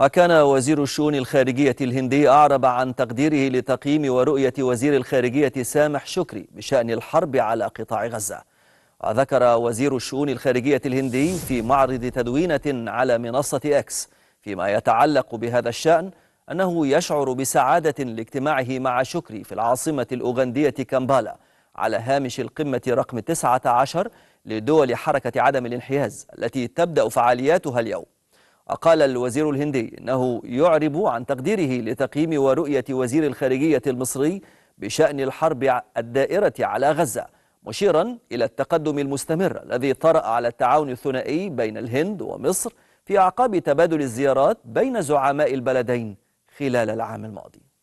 وكان وزير الشؤون الخارجية الهندي أعرب عن تقديره لتقييم ورؤية وزير الخارجية سامح شكري بشأن الحرب على قطاع غزة وذكر وزير الشؤون الخارجية الهندي في معرض تدوينة على منصة أكس فيما يتعلق بهذا الشأن أنه يشعر بسعادة لاجتماعه مع شكري في العاصمة الأوغندية كامبالا على هامش القمة رقم 19 لدول حركة عدم الانحياز التي تبدأ فعالياتها اليوم قال الوزير الهندي أنه يعرب عن تقديره لتقييم ورؤية وزير الخارجية المصري بشأن الحرب الدائرة على غزة مشيرا إلى التقدم المستمر الذي طرأ على التعاون الثنائي بين الهند ومصر في أعقاب تبادل الزيارات بين زعماء البلدين خلال العام الماضي